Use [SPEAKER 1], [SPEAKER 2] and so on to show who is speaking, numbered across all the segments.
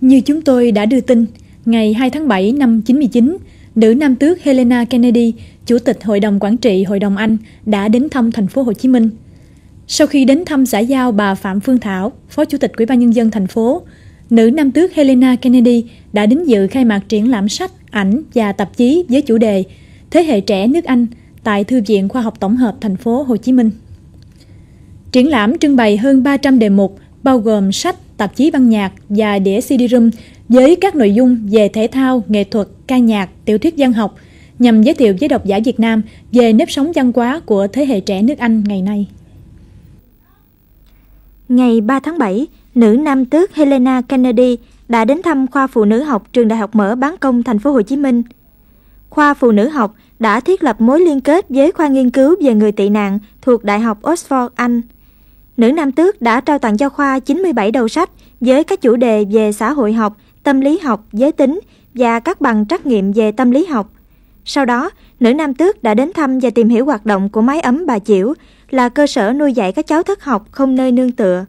[SPEAKER 1] Như chúng tôi đã đưa tin, ngày 2 tháng 7 năm 99, nữ nam tước Helena Kennedy, chủ tịch Hội đồng quản trị Hội đồng Anh, đã đến thăm thành phố Hồ Chí Minh. Sau khi đến thăm xã giao bà Phạm Phương Thảo, Phó Chủ tịch Ủy ban nhân dân thành phố, nữ nam tước Helena Kennedy đã đến dự khai mạc triển lãm sách, ảnh và tạp chí với chủ đề Thế hệ trẻ nước Anh tại Thư viện Khoa học Tổng hợp thành phố Hồ Chí Minh. Triển lãm trưng bày hơn 300 đề mục bao gồm sách, tạp chí văn nhạc và đĩa CD-ROOM với các nội dung về thể thao, nghệ thuật, ca nhạc, tiểu thuyết văn học nhằm giới thiệu với độc giả Việt Nam về nếp sống văn hóa của thế hệ trẻ nước Anh ngày nay.
[SPEAKER 2] Ngày 3 tháng 7, nữ nam tước Helena Kennedy đã đến thăm khoa phụ nữ học trường Đại học Mở Bán Công thành phố Hồ Chí Minh. Khoa phụ nữ học đã thiết lập mối liên kết với khoa nghiên cứu về người tị nạn thuộc Đại học Oxford Anh – nữ Nam Tước đã trao tặng cho khoa 97 đầu sách với các chủ đề về xã hội học, tâm lý học, giới tính và các bằng trắc nghiệm về tâm lý học. Sau đó, nữ Nam Tước đã đến thăm và tìm hiểu hoạt động của mái ấm bà Chiểu là cơ sở nuôi dạy các cháu thất học không nơi nương tựa.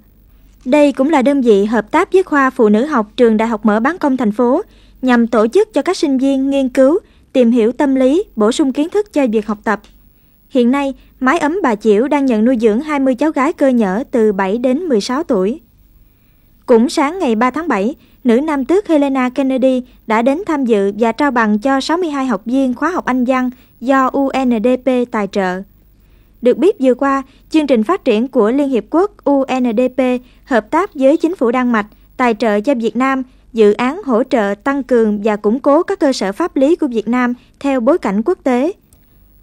[SPEAKER 2] Đây cũng là đơn vị hợp tác với khoa phụ nữ học trường Đại học Mở Bán Công thành phố nhằm tổ chức cho các sinh viên nghiên cứu, tìm hiểu tâm lý, bổ sung kiến thức cho việc học tập. Hiện nay, mái ấm bà Chiểu đang nhận nuôi dưỡng 20 cháu gái cơ nhở từ 7 đến 16 tuổi. Cũng sáng ngày 3 tháng 7, nữ nam tước Helena Kennedy đã đến tham dự và trao bằng cho 62 học viên khóa học Anh văn do UNDP tài trợ. Được biết vừa qua, chương trình phát triển của Liên Hiệp Quốc UNDP hợp tác với chính phủ Đan Mạch tài trợ cho Việt Nam dự án hỗ trợ tăng cường và củng cố các cơ sở pháp lý của Việt Nam theo bối cảnh quốc tế –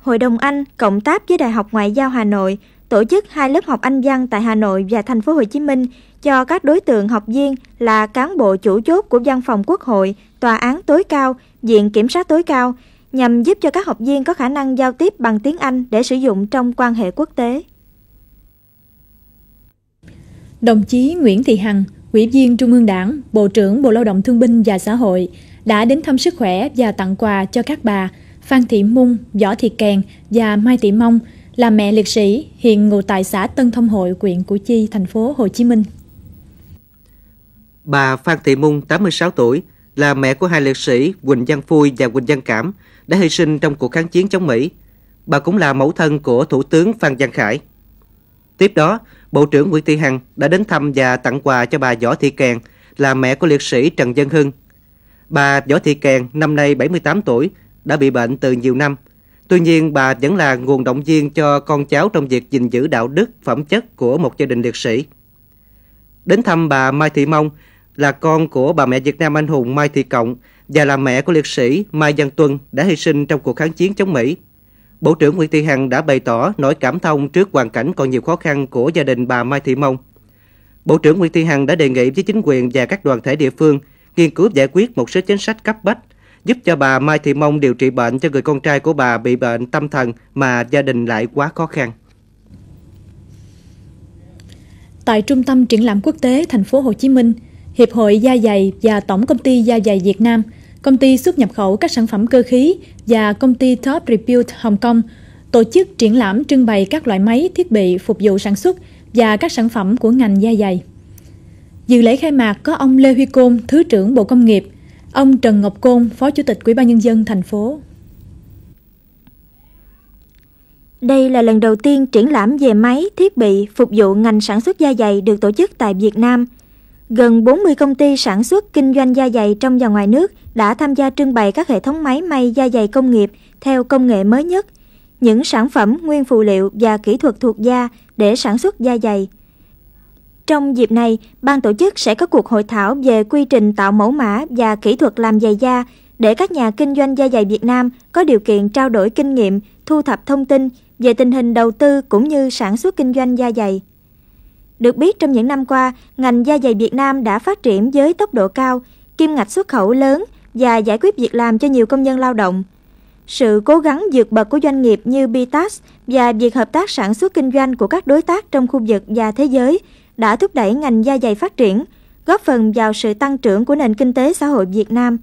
[SPEAKER 2] Hội đồng Anh cộng tác với Đại học Ngoại giao Hà Nội tổ chức hai lớp học Anh văn tại Hà Nội và thành phố Hồ Chí Minh cho các đối tượng học viên là cán bộ chủ chốt của Văn phòng Quốc hội, Tòa án tối cao, Viện Kiểm sát tối cao, nhằm giúp cho các học viên có khả năng giao tiếp bằng tiếng Anh để sử dụng trong quan hệ quốc tế. Đồng chí Nguyễn Thị Hằng, Ủy viên Trung ương Đảng,
[SPEAKER 1] Bộ trưởng Bộ Lao động Thương binh và Xã hội đã đến thăm sức khỏe và tặng quà cho các bà, Phan Thị Mung, Võ Thị Kèn và Mai Thị Mông là mẹ liệt sĩ, hiện ngụ tại xã Tân Thông Hội, huyện Củ Chi, thành phố Hồ Chí Minh.
[SPEAKER 3] Bà Phan Thị Mung, 86 tuổi, là mẹ của hai liệt sĩ Quỳnh Văn Phui và Quỳnh Văn Cảm đã hy sinh trong cuộc kháng chiến chống Mỹ. Bà cũng là mẫu thân của Thủ tướng Phan Văn Khải. Tiếp đó, Bộ trưởng Nguyễn Thị Hằng đã đến thăm và tặng quà cho bà Võ Thị Kèn, là mẹ của liệt sĩ Trần Dân Hưng. Bà Võ Thị Kèn năm nay 78 tuổi, đã bị bệnh từ nhiều năm. Tuy nhiên, bà vẫn là nguồn động viên cho con cháu trong việc gìn giữ đạo đức, phẩm chất của một gia đình liệt sĩ. Đến thăm bà Mai Thị Mông là con của bà mẹ Việt Nam anh hùng Mai Thị Cộng và là mẹ của liệt sĩ Mai Văn Tuân đã hy sinh trong cuộc kháng chiến chống Mỹ. Bộ trưởng Nguyễn Thị Hằng đã bày tỏ nỗi cảm thông trước hoàn cảnh còn nhiều khó khăn của gia đình bà Mai Thị Mông. Bộ trưởng Nguyễn Thị Hằng đã đề nghị với chính quyền và các đoàn thể địa phương nghiên cứu giải quyết một số chính sách cấp bách giúp cho bà Mai Thị Mông điều trị bệnh cho người con trai của bà bị bệnh tâm thần mà gia đình lại quá khó khăn.
[SPEAKER 1] Tại Trung tâm Triển lãm Quốc tế Thành phố Hồ Chí Minh, Hiệp hội Da dày và Tổng công ty Da dày Việt Nam, công ty xuất nhập khẩu các sản phẩm cơ khí và công ty Top Rebuild Hồng Kông tổ chức triển lãm trưng bày các loại máy, thiết bị phục vụ sản xuất và các sản phẩm của ngành da dày. Dự lễ khai mạc có ông Lê Huy Côn, Thứ trưởng Bộ Công nghiệp, Ông Trần Ngọc Côn, Phó Chủ tịch Ủy ban nhân dân thành phố.
[SPEAKER 2] Đây là lần đầu tiên triển lãm về máy, thiết bị phục vụ ngành sản xuất da dày được tổ chức tại Việt Nam. Gần 40 công ty sản xuất kinh doanh da dày trong và ngoài nước đã tham gia trưng bày các hệ thống máy may da dày công nghiệp theo công nghệ mới nhất, những sản phẩm, nguyên phụ liệu và kỹ thuật thuộc da để sản xuất da dày. Trong dịp này, ban tổ chức sẽ có cuộc hội thảo về quy trình tạo mẫu mã và kỹ thuật làm giày da để các nhà kinh doanh da giày Việt Nam có điều kiện trao đổi kinh nghiệm, thu thập thông tin về tình hình đầu tư cũng như sản xuất kinh doanh da giày. Được biết trong những năm qua, ngành da giày Việt Nam đã phát triển với tốc độ cao, kim ngạch xuất khẩu lớn và giải quyết việc làm cho nhiều công nhân lao động. Sự cố gắng vượt bậc của doanh nghiệp như Bitas và việc hợp tác sản xuất kinh doanh của các đối tác trong khu vực và thế giới đã thúc đẩy ngành da dày phát triển, góp phần vào sự tăng trưởng của nền kinh tế xã hội Việt Nam.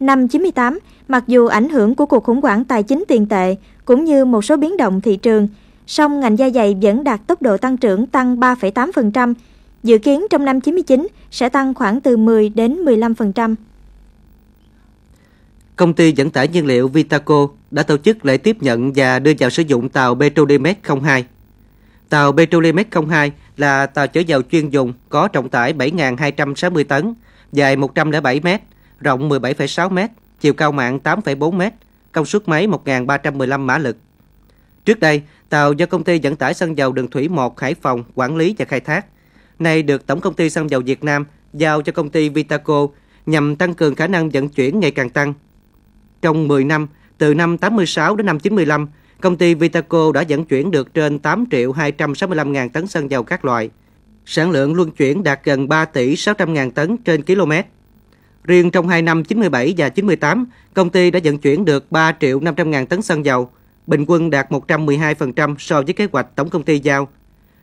[SPEAKER 2] Năm 98, mặc dù ảnh hưởng của cuộc khủng hoảng tài chính tiền tệ cũng như một số biến động thị trường, song ngành da dày vẫn đạt tốc độ tăng trưởng tăng 3,8%, dự kiến trong năm 99 sẽ tăng khoảng từ 10 đến 15%.
[SPEAKER 3] Công ty dẫn tải nhiên liệu Vitaco đã tổ chức lễ tiếp nhận và đưa vào sử dụng tàu Petrolimex 02. Tàu Petrolimex 02 là tàu chở dầu chuyên dùng có trọng tải 7.260 tấn, dài 107 m, rộng 17,6 m, chiều cao mạng 8,4 m, công suất máy 1.315 mã lực. Trước đây, tàu do công ty dẫn tải xăng dầu đường thủy 1 Hải Phòng quản lý và khai thác. Nay được Tổng công ty xăng dầu Việt Nam giao cho công ty Vitaco nhằm tăng cường khả năng vận chuyển ngày càng tăng. Trong 10 năm, từ năm 86 đến năm 95, Công ty Vitaco đã vận chuyển được trên 8 triệu 265 ngàn tấn xăng dầu các loại. Sản lượng luân chuyển đạt gần 3 tỷ 600 ngàn tấn trên km. Riêng trong 2 năm 97 và 98, công ty đã vận chuyển được 3 triệu 500 ngàn tấn xăng dầu, bình quân đạt 112% so với kế hoạch tổng công ty giao.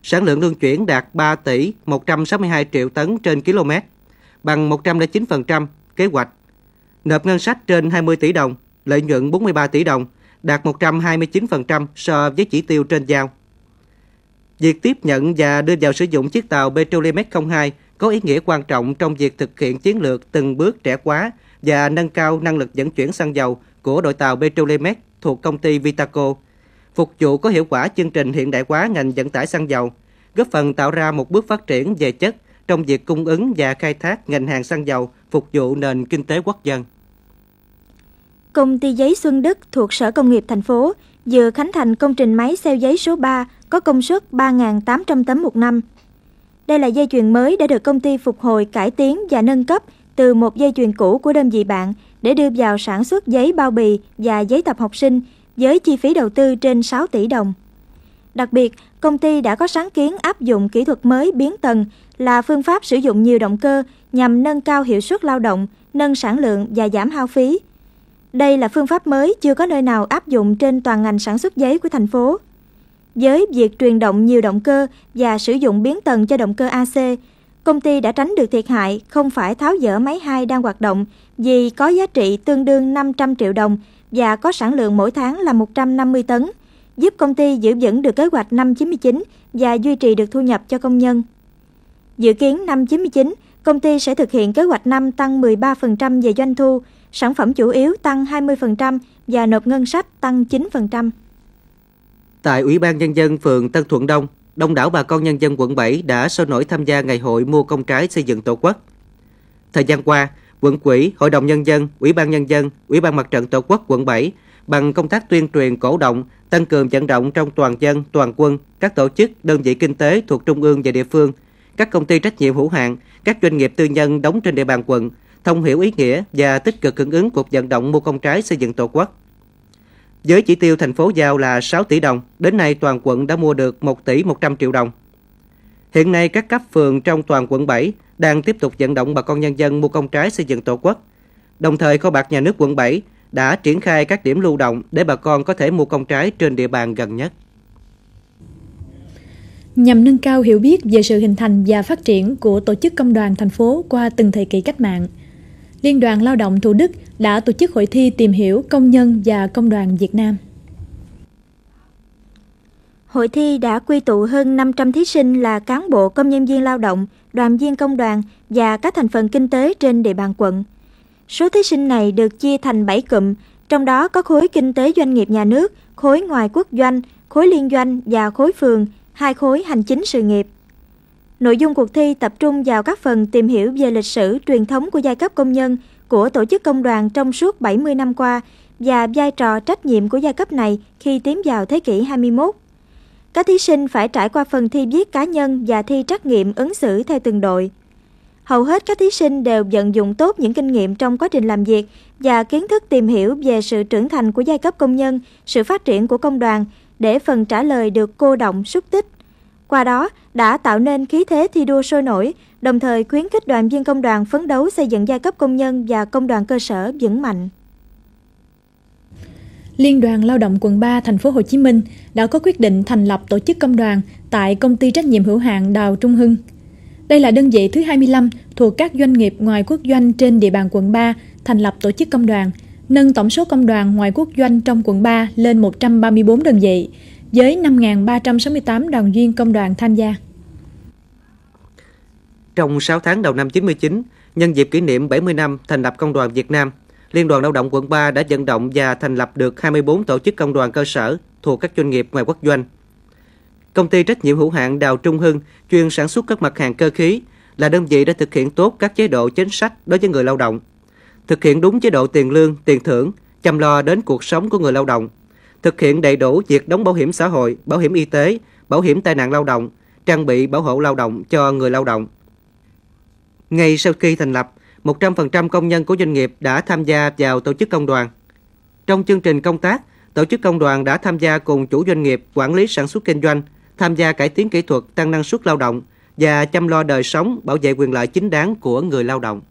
[SPEAKER 3] Sản lượng luân chuyển đạt 3 tỷ 162 triệu tấn trên km, bằng 109% kế hoạch. Nộp ngân sách trên 20 tỷ đồng, lợi nhuận 43 tỷ đồng – đạt 129% so với chỉ tiêu trên giao. Việc tiếp nhận và đưa vào sử dụng chiếc tàu Petrolimex 02 có ý nghĩa quan trọng trong việc thực hiện chiến lược từng bước trẻ hóa và nâng cao năng lực dẫn chuyển xăng dầu của đội tàu Petrolimex thuộc công ty Vitaco, phục vụ có hiệu quả chương trình hiện đại hóa ngành vận tải xăng dầu, góp phần tạo ra một bước phát triển về chất trong việc cung ứng và khai thác ngành hàng xăng dầu phục vụ nền kinh tế quốc dân
[SPEAKER 2] công ty giấy Xuân Đức thuộc Sở Công nghiệp thành phố vừa khánh thành công trình máy xeo giấy số 3 có công suất 3.800 tấm một năm. Đây là dây chuyền mới đã được công ty phục hồi, cải tiến và nâng cấp từ một dây chuyền cũ của đơn vị bạn để đưa vào sản xuất giấy bao bì và giấy tập học sinh với chi phí đầu tư trên 6 tỷ đồng. Đặc biệt, công ty đã có sáng kiến áp dụng kỹ thuật mới biến tầng là phương pháp sử dụng nhiều động cơ nhằm nâng cao hiệu suất lao động, nâng sản lượng và giảm hao phí, đây là phương pháp mới chưa có nơi nào áp dụng trên toàn ngành sản xuất giấy của thành phố. Với việc truyền động nhiều động cơ và sử dụng biến tần cho động cơ AC, công ty đã tránh được thiệt hại không phải tháo dỡ máy hai đang hoạt động vì có giá trị tương đương 500 triệu đồng và có sản lượng mỗi tháng là 150 tấn, giúp công ty giữ vững được kế hoạch năm 99 và duy trì được thu nhập cho công nhân. Dự kiến năm 99, Công ty sẽ thực hiện kế hoạch năm tăng 13% về doanh thu, sản phẩm chủ yếu tăng 20% và nộp ngân sách tăng 9%.
[SPEAKER 3] Tại Ủy ban Nhân dân phường Tân Thuận Đông, đông đảo bà con nhân dân quận 7 đã sôi nổi tham gia ngày hội mua công trái xây dựng Tổ quốc. Thời gian qua, quận quỹ, hội đồng nhân dân, ủy ban nhân dân, ủy ban mặt trận Tổ quốc quận 7 bằng công tác tuyên truyền cổ động, tăng cường vận động trong toàn dân, toàn quân, các tổ chức, đơn vị kinh tế thuộc trung ương và địa phương – các công ty trách nhiệm hữu hạn, các doanh nghiệp tư nhân đóng trên địa bàn quận, thông hiểu ý nghĩa và tích cực hưởng ứng cuộc vận động mua công trái xây dựng Tổ quốc. Với chỉ tiêu thành phố giao là 6 tỷ đồng, đến nay toàn quận đã mua được 1 tỷ 100 triệu đồng. Hiện nay các cấp phường trong toàn quận 7 đang tiếp tục vận động bà con nhân dân mua công trái xây dựng Tổ quốc. Đồng thời kho bạc nhà nước quận 7 đã triển khai các điểm lưu động để bà con có thể mua công trái trên địa bàn gần nhất
[SPEAKER 1] nhằm nâng cao hiểu biết về sự hình thành và phát triển của tổ chức công đoàn thành phố qua từng thời kỳ cách mạng. Liên đoàn Lao động Thủ Đức đã tổ chức hội thi tìm hiểu công nhân và công
[SPEAKER 2] đoàn Việt Nam. Hội thi đã quy tụ hơn 500 thí sinh là cán bộ công nhân viên lao động, đoàn viên công đoàn và các thành phần kinh tế trên địa bàn quận. Số thí sinh này được chia thành 7 cụm, trong đó có khối kinh tế doanh nghiệp nhà nước, khối ngoài quốc doanh, khối liên doanh và khối phường – hai khối hành chính sự nghiệp. Nội dung cuộc thi tập trung vào các phần tìm hiểu về lịch sử, truyền thống của giai cấp công nhân của tổ chức công đoàn trong suốt 70 năm qua và vai trò trách nhiệm của giai cấp này khi tiến vào thế kỷ 21. Các thí sinh phải trải qua phần thi viết cá nhân và thi trắc nghiệm ứng xử theo từng đội. Hầu hết các thí sinh đều vận dụng tốt những kinh nghiệm trong quá trình làm việc và kiến thức tìm hiểu về sự trưởng thành của giai cấp công nhân, sự phát triển của công đoàn để phần trả lời được cô động xúc tích. Qua đó đã tạo nên khí thế thi đua sôi nổi, đồng thời khuyến khích đoàn viên công đoàn phấn đấu xây dựng giai cấp công nhân và công đoàn cơ sở vững mạnh.
[SPEAKER 1] Liên đoàn Lao động quận 3 thành phố Hồ Chí Minh đã có quyết định thành lập tổ chức công đoàn tại công ty trách nhiệm hữu hạn Đào Trung Hưng. Đây là đơn vị thứ 25 thuộc các doanh nghiệp ngoài quốc doanh trên địa bàn quận 3 thành lập tổ chức công đoàn – nâng tổng số công đoàn ngoài quốc doanh trong quận 3 lên 134 đơn vị, với 5.368 đoàn viên công đoàn tham gia.
[SPEAKER 3] Trong 6 tháng đầu năm 99, nhân dịp kỷ niệm 70 năm thành lập Công đoàn Việt Nam, Liên đoàn Lao động quận 3 đã vận động và thành lập được 24 tổ chức công đoàn cơ sở thuộc các doanh nghiệp ngoài quốc doanh. Công ty trách nhiệm hữu hạn Đào Trung Hưng chuyên sản xuất các mặt hàng cơ khí là đơn vị đã thực hiện tốt các chế độ chính sách đối với người lao động thực hiện đúng chế độ tiền lương, tiền thưởng, chăm lo đến cuộc sống của người lao động, thực hiện đầy đủ việc đóng bảo hiểm xã hội, bảo hiểm y tế, bảo hiểm tai nạn lao động, trang bị bảo hộ lao động cho người lao động. Ngay sau khi thành lập, 100% công nhân của doanh nghiệp đã tham gia vào tổ chức công đoàn. Trong chương trình công tác, tổ chức công đoàn đã tham gia cùng chủ doanh nghiệp quản lý sản xuất kinh doanh, tham gia cải tiến kỹ thuật, tăng năng suất lao động và chăm lo đời sống, bảo vệ quyền lợi chính đáng của người lao động.